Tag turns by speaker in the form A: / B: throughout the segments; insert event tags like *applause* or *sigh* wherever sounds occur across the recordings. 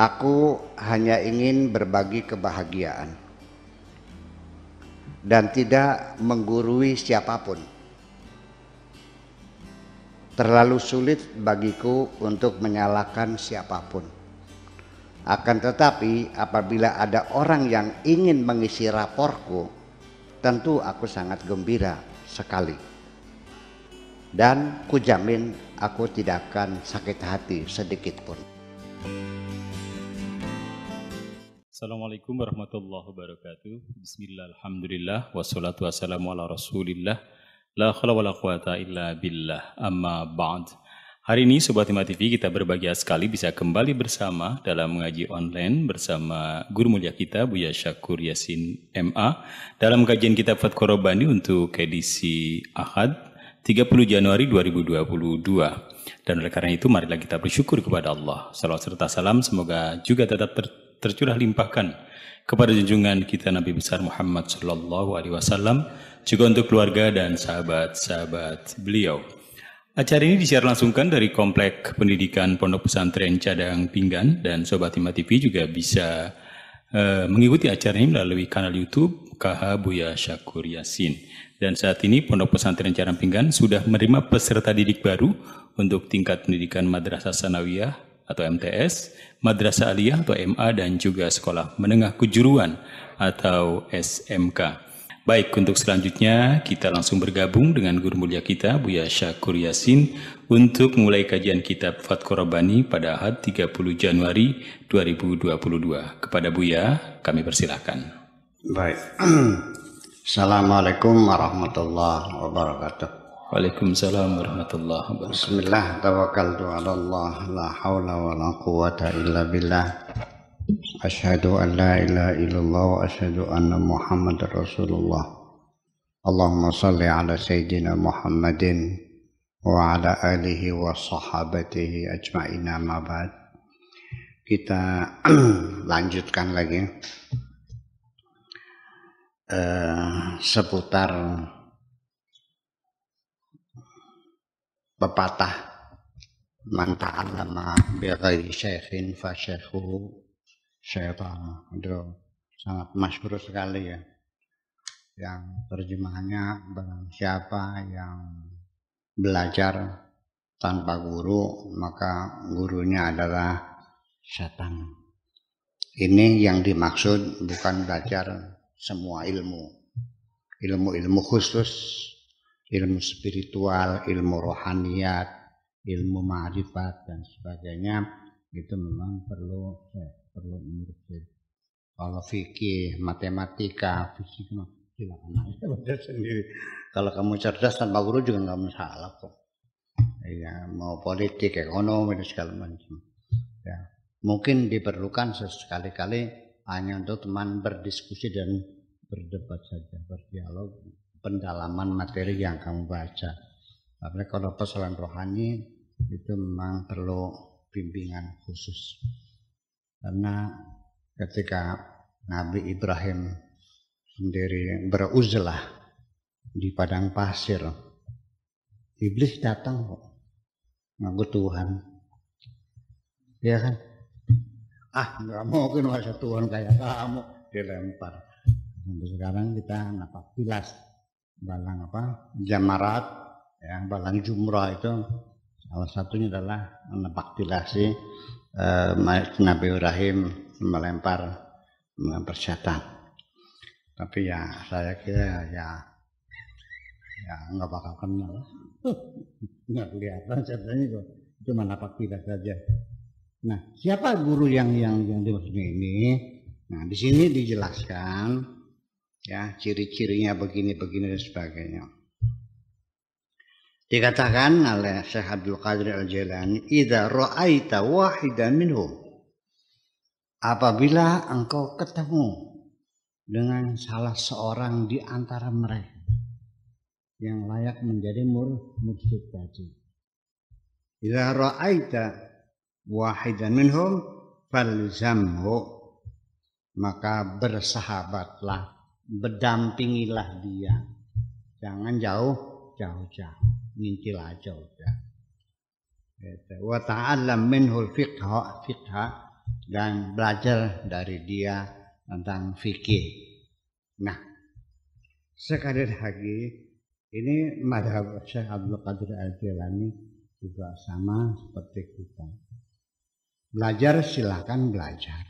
A: Aku hanya ingin berbagi kebahagiaan dan tidak menggurui siapapun. Terlalu sulit bagiku untuk menyalahkan siapapun. Akan tetapi, apabila ada orang yang ingin mengisi raporku, tentu aku sangat gembira sekali. Dan kujamin aku tidak akan sakit hati sedikit pun.
B: Assalamualaikum warahmatullahi wabarakatuh. Bismillah, alhamdulillah, wassalatu wassalamu ala rasulillah. La khala wa la quwata illa billah, amma ba'd. Hari ini Sobat Hima TV kita berbahagia sekali bisa kembali bersama dalam mengaji online bersama guru mulia kita Buya Syakur Yasin MA dalam kajian kitab Fath Korobani untuk edisi Ahad 30 Januari 2022. Dan oleh karena itu marilah kita bersyukur kepada Allah. Salam serta salam semoga juga tetap ter tercurah limpahkan kepada junjungan kita Nabi besar Muhammad Shallallahu Alaihi Wasallam juga untuk keluarga dan sahabat-sahabat beliau. Acara ini disiar langsungkan dari Komplek Pendidikan Pondok Pesantren Cadang Pinggan dan Sobat Timah TV juga bisa uh, mengikuti acara ini melalui kanal YouTube KH Buya Syakur Yasin. Dan saat ini Pondok Pesantren Cadang Pinggan sudah menerima peserta didik baru untuk tingkat pendidikan Madrasah Sanawiyah atau MTS, Madrasah Aliyah atau MA dan juga Sekolah Menengah Kejuruan atau SMK. Baik, untuk selanjutnya kita langsung bergabung dengan guru mulia kita Buya Syakur Yasin untuk mulai kajian kitab Fatku Rabbani pada Ahad 30 Januari 2022. Kepada Buya, kami persilahkan.
A: Baik. *clears throat* Assalamualaikum warahmatullahi wabarakatuh. Waalaikumsalam warahmatullahi wabarakatuh. Bismillah tawakkaltu 'ala Allah la haula wala quwata illa billah. Asyhadu an la ilaha illallah wa asyhadu anna Muhammadar Rasulullah. Allahumma salli ala sayyidina Muhammadin wa ala alihi wa sahabatihi ajma'ina mabad. Kita *clears throat* lanjutkan lagi uh, seputar pepatah man ta'allama birai syekhin fa syekhuhu syaitan itu sangat masyhur sekali ya yang terjemahannya barang siapa yang belajar tanpa guru maka gurunya adalah setan ini yang dimaksud bukan belajar semua ilmu ilmu-ilmu khusus ilmu spiritual, ilmu rohaniat, ilmu ma'rifat dan sebagainya itu memang perlu eh, perlu menurut Kalau fikih, matematika, fisika, silakan *laughs* aja sendiri. Kalau kamu cerdas tanpa guru juga nggak masalah kok. Ya, mau politik, ekonomi dan segala macam. Ya, mungkin diperlukan sesekali-kali hanya untuk teman berdiskusi dan berdebat saja, berdialog pendalaman materi yang kamu baca. Apalagi kalau persoalan rohani itu memang perlu bimbingan khusus. Karena ketika Nabi Ibrahim sendiri beruzlah di padang pasir, iblis datang kok ngaku Tuhan. Iya kan? Ah, nggak mungkin masa Tuhan kayak kamu dilempar. Sampai sekarang kita napak pilas balang apa jamarat ya balang jumrah itu salah satunya adalah menebaktilasi eh, Nabi Ibrahim melempar melempar setan tapi ya saya kira ya ya nggak bakal kenal *laughs* nggak kelihatan setannya itu cuma tilas saja nah siapa guru yang yang yang dimaksud ini nah di sini dijelaskan ya ciri-cirinya begini-begini dan sebagainya dikatakan oleh Syekh Abdul Qadir Al Jailani idza ra'aita wahidan minhum apabila engkau ketemu dengan salah seorang di antara mereka yang layak menjadi murid mursyid tadi idza ra'aita wahidan minhum falzamhu maka bersahabatlah berdampingilah dia. Jangan jauh, jauh-jauh. Ngintil aja udah. Gitu. Wa ta'allam minhul fiqha, fiqha dan belajar dari dia tentang fikih. Nah, sekadar lagi ini madhab Syekh Abdul Qadir Al-Jilani juga sama seperti kita. Belajar silahkan belajar.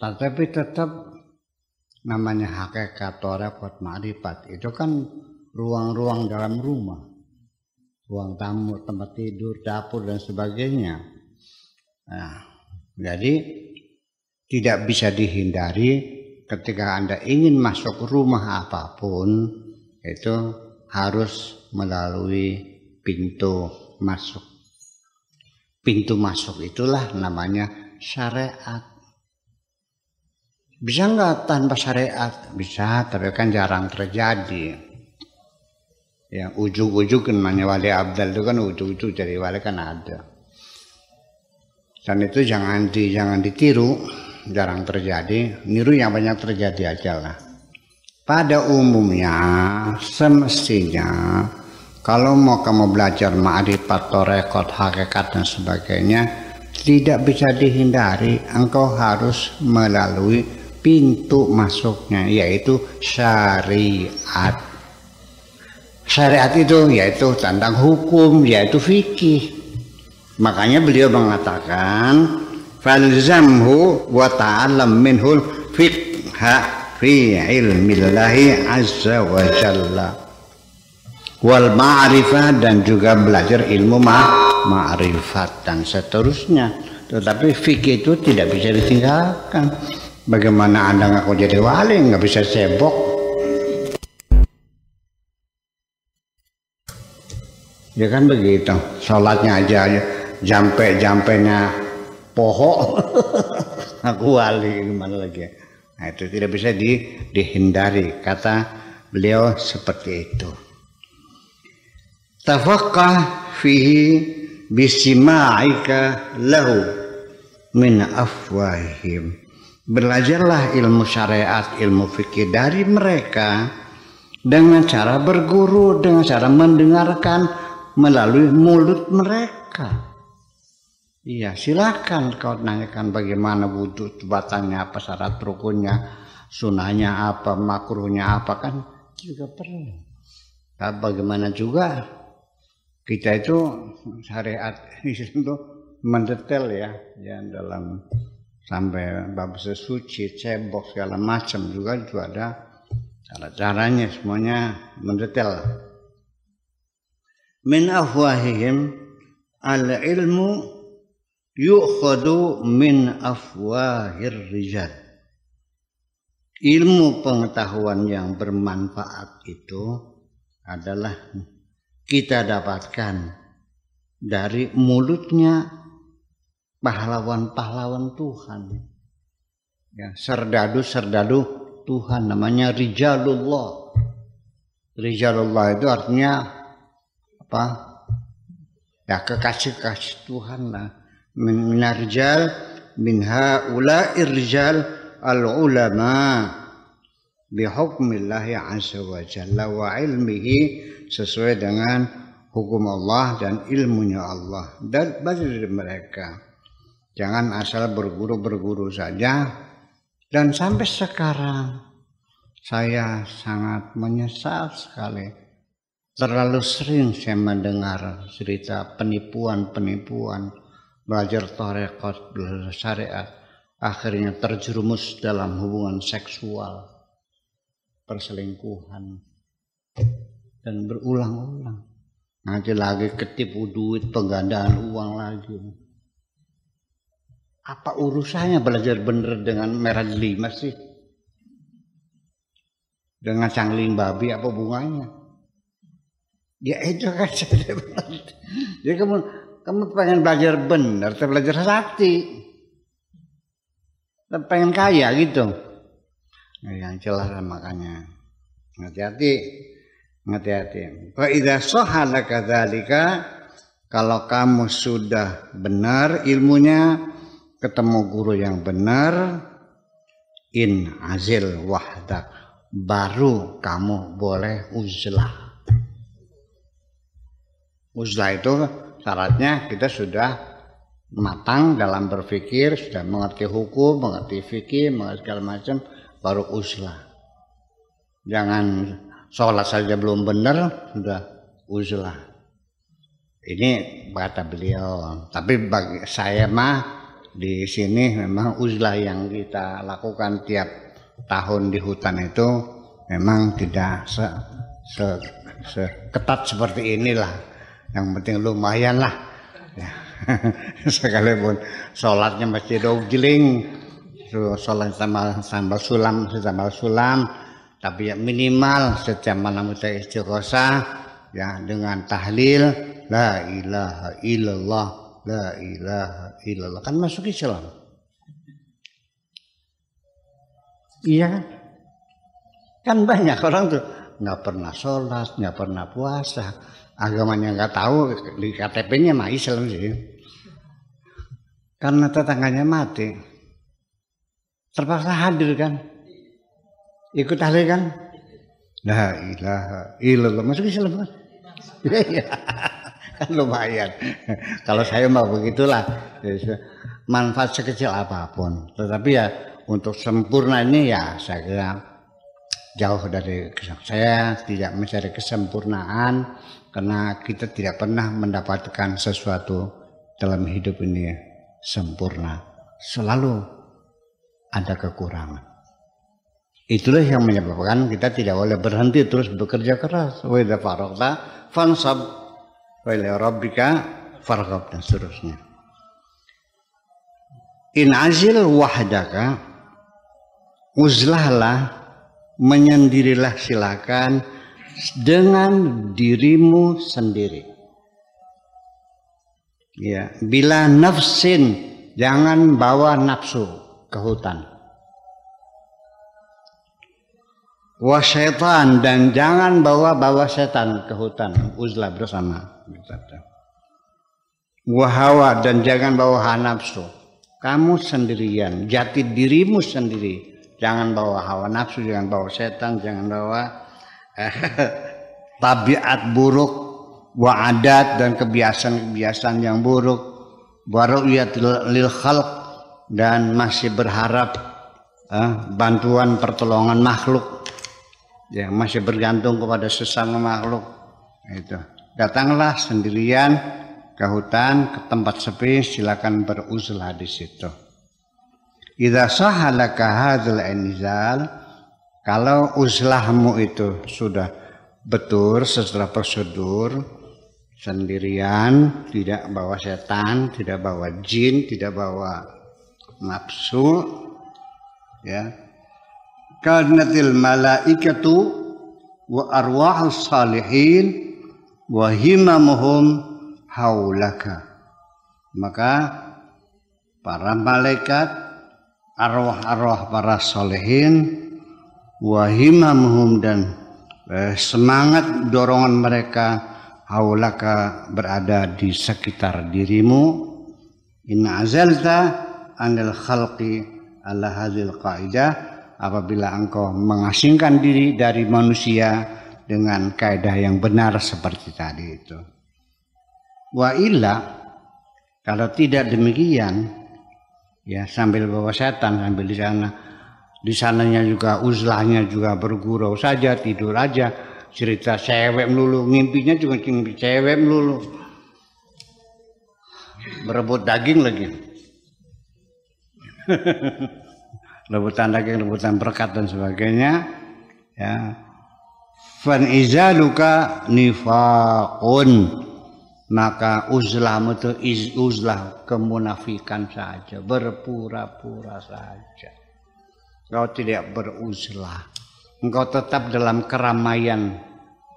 A: Tetapi tetap namanya hakikat torekot ma'rifat itu kan ruang-ruang dalam rumah ruang tamu tempat tidur dapur dan sebagainya nah jadi tidak bisa dihindari ketika anda ingin masuk rumah apapun itu harus melalui pintu masuk pintu masuk itulah namanya syariat bisa nggak tanpa syariat? Bisa, tapi kan jarang terjadi. Ya, ujuk-ujuk kan, namanya wali abdal itu kan ujuk-ujuk jadi wali kan ada. Dan itu jangan di jangan ditiru, jarang terjadi. Niru yang banyak terjadi aja lah. Pada umumnya semestinya kalau mau kamu belajar ma'rifat, torekot, hakikat dan sebagainya tidak bisa dihindari engkau harus melalui pintu masuknya yaitu syariat. Syariat itu yaitu tentang hukum, yaitu fikih. Makanya beliau mengatakan falzamhu wa ta'allam minhul fiqha fi ilmillahi azza wa jalla wal ma'rifah dan juga belajar ilmu ma ma'rifat dan seterusnya tetapi fikih itu tidak bisa ditinggalkan Bagaimana Anda ngaku jadi wali nggak bisa sebok? Ya kan begitu. Sholatnya aja jampe-jampenya poho. *laughs* Aku wali gimana lagi. Ya? Nah itu tidak bisa di, dihindari. Kata beliau seperti itu. Tafakkah fihi bisima'ika lahu min afwahim. Belajarlah ilmu syariat, ilmu fikih dari mereka dengan cara berguru, dengan cara mendengarkan melalui mulut mereka. Iya, silakan kau nanyakan bagaimana wudhu batangnya apa syarat rukunnya, sunahnya apa, makruhnya apa kan juga perlu. Tapi nah, bagaimana juga kita itu syariat Islam *laughs* itu mendetail ya, ya dalam sampai bab sesuci, cebok segala macam juga itu ada cara-caranya semuanya mendetail. Min afwahihim al-ilmu yu'khadu min afwahir rijal. Ilmu pengetahuan yang bermanfaat itu adalah kita dapatkan dari mulutnya pahlawan-pahlawan Tuhan. Ya, serdadu-serdadu Tuhan namanya Rijalullah. Rijalullah itu artinya apa? Ya kekasih-kekasih Tuhan lah. Min minarjal min haula irjal al ulama bihukmillahi azza wa jalla wa ilmihi sesuai dengan hukum Allah dan ilmunya Allah dan bagi mereka. Jangan asal berguru-berguru saja. Dan sampai sekarang saya sangat menyesal sekali. Terlalu sering saya mendengar cerita penipuan-penipuan belajar torekot, belajar syariat. Akhirnya terjerumus dalam hubungan seksual, perselingkuhan, dan berulang-ulang. Nanti lagi ketipu duit penggandaan uang lagi. Apa urusannya belajar bener dengan merah lima sih? Dengan cangling babi apa bunganya? Ya itu kan Jadi *laughs* ya, kamu kamu pengen belajar bener, belajar sakti. Pengen kaya gitu. Nah, yang jelas makanya. Hati-hati. Hati-hati. Fa sohala sahala kalau kamu sudah benar ilmunya ketemu guru yang benar in azil wahda baru kamu boleh uzlah uzlah itu syaratnya kita sudah matang dalam berpikir sudah mengerti hukum mengerti fikih mengerti segala macam baru uzlah jangan sholat saja belum benar sudah uzlah ini kata beliau tapi bagi saya mah di sini memang uzlah yang kita lakukan tiap tahun di hutan itu memang tidak se, se, se ketat seperti inilah. Yang penting lumayan lah. Ya. *laughs* Sekalipun sholatnya masih dogjeling, sholat sama sambal sulam, sambal sulam, tapi ya minimal setiap malam kita istighosah ya dengan tahlil la ilaha illallah la ilaha illallah kan masuk Islam iya kan kan banyak orang tuh nggak pernah sholat nggak pernah puasa agamanya nggak tahu di KTP-nya mah Islam sih karena tetangganya mati terpaksa hadir kan ikut ahli kan la ilaha illallah masuk Islam kan *laughs* iya *laughs* lumayan. Kalau saya mau begitulah manfaat sekecil apapun. Tetapi ya untuk sempurna ini ya saya kira jauh dari saya tidak mencari kesempurnaan karena kita tidak pernah mendapatkan sesuatu dalam hidup ini sempurna. Selalu ada kekurangan. Itulah yang menyebabkan kita tidak boleh berhenti terus bekerja keras. Weda fansab wa ila rabbika farghab dan seterusnya in azil wahdaka uzlahlah menyendirilah silakan dengan dirimu sendiri ya bila nafsin jangan bawa nafsu ke hutan wa syaitan dan jangan bawa bawa setan ke hutan uzlah bersama wisata. Wahawa dan jangan bawa hawa nafsu. Kamu sendirian, jati dirimu sendiri. Jangan bawa hawa nafsu, jangan bawa setan, jangan bawa eh, *laughs* tabiat buruk, wa adat dan kebiasaan-kebiasaan yang buruk, baru lihat lil khalq dan masih berharap eh, bantuan pertolongan makhluk yang masih bergantung kepada sesama makhluk itu Datanglah sendirian ke hutan, ke tempat sepi, silakan beruslah di situ. Idza sahalaka hadzal inzal, kalau uslahmu itu sudah betul setelah prosedur, sendirian, tidak bawa setan, tidak bawa jin, tidak bawa nafsu, ya, kanatil malaikatu wa arwahus salihin wa himamuhum haulaka maka para malaikat arwah-arwah para solehin wahimamuhum dan eh, semangat dorongan mereka haulaka berada di sekitar dirimu inna azalta anil khalqi ala hadil qaidah apabila engkau mengasingkan diri dari manusia dengan kaidah yang benar seperti tadi itu. Wa illa kalau tidak demikian ya sambil bawa setan sambil di sana di sananya juga uzlahnya juga bergurau saja tidur aja cerita cewek melulu mimpinya juga mimpi cewek melulu berebut daging lagi *laughs* rebutan daging rebutan berkat dan sebagainya ya fan izaluka nifaqun maka uzlah itu iz uzlah kemunafikan saja berpura-pura saja kau tidak beruzlah engkau tetap dalam keramaian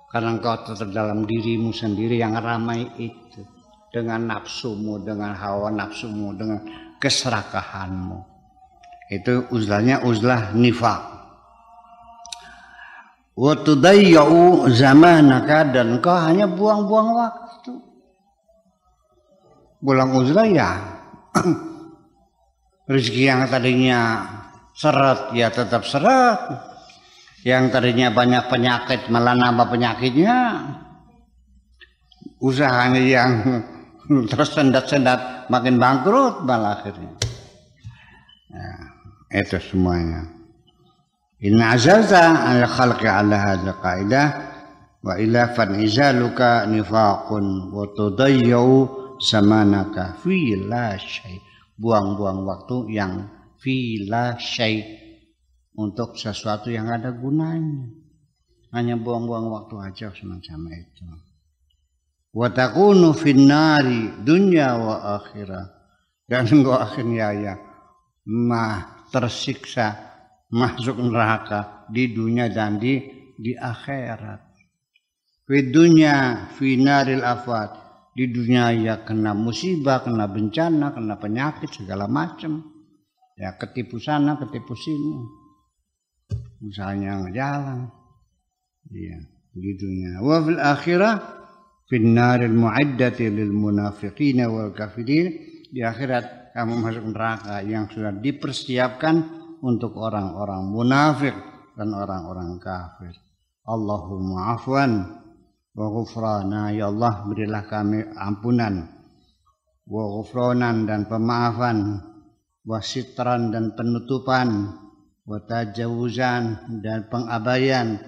A: karena engkau tetap dalam dirimu sendiri yang ramai itu dengan nafsumu dengan hawa nafsumu dengan keserakahanmu itu uzlahnya uzlah nifak wa tudayya'u zamanaka dan kau hanya buang-buang waktu. Pulang uzra ya rezeki yang tadinya seret ya tetap seret. Yang tadinya banyak penyakit malah nambah penyakitnya. Usahanya yang *laughs* sendat sendat makin bangkrut malah akhirnya. Ya, itu semuanya. إن عززت عن الخلق على هذه القاعدة وإلا فانعزالك نفاق وتضيع samanaka fi la syai buang-buang waktu yang fi la syai untuk sesuatu yang ada gunanya hanya buang-buang waktu aja semacam itu wa finnari dunya wa akhirah dan engkau akhirnya ya mah tersiksa masuk neraka di dunia dan di di akhirat. Di dunia finaril afat. Di dunia ya kena musibah, kena bencana, kena penyakit segala macam. Ya ketipu sana, ketipu sini. misalnya jalan. Iya, di dunia. Wa fil akhirah finaril mu'addati lil munafiqina wal kafirin. Di akhirat kamu masuk neraka yang sudah dipersiapkan untuk orang-orang munafik dan orang-orang kafir. Allahumma afwan wa ghufrana ya Allah berilah kami ampunan wa ghufranan dan pemaafan wa sitran dan penutupan wa tajawuzan dan pengabaian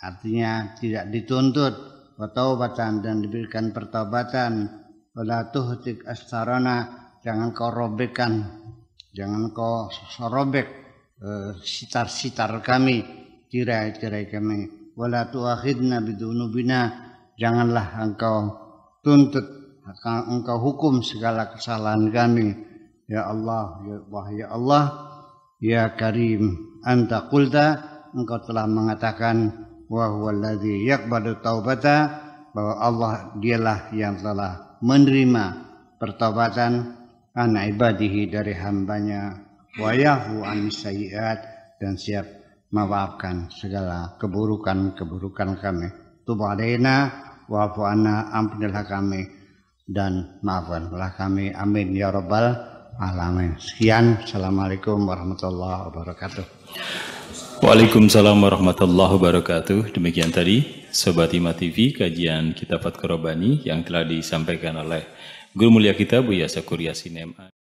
A: artinya tidak dituntut wa taubatan dan diberikan pertobatan wala tuhtik astarana jangan kau robekkan Jangan kau robek eh, sitar-sitar kami, tirai-tirai kami. Wala tuakhidna bidunubina. Janganlah engkau tuntut, engkau hukum segala kesalahan kami. Ya Allah, ya Allah, ya Allah, ya Karim. Anta kulta, engkau telah mengatakan, wa huwallazi yaqbalu taubata bahwa Allah dialah yang telah menerima pertobatan an ibadihi dari hambanya wayahu an sayiat dan siap mewaafkan segala keburukan-keburukan kami. Tuba alaina wa anna ampunilah kami dan maafkanlah kami. Amin ya rabbal alamin. Sekian. Assalamualaikum warahmatullahi wabarakatuh.
B: Waalaikumsalam warahmatullahi wabarakatuh. Demikian tadi Sobat Ima TV kajian Kitab Fatkor yang telah disampaikan oleh Guru Mulia kita Buya Yasa Sinema.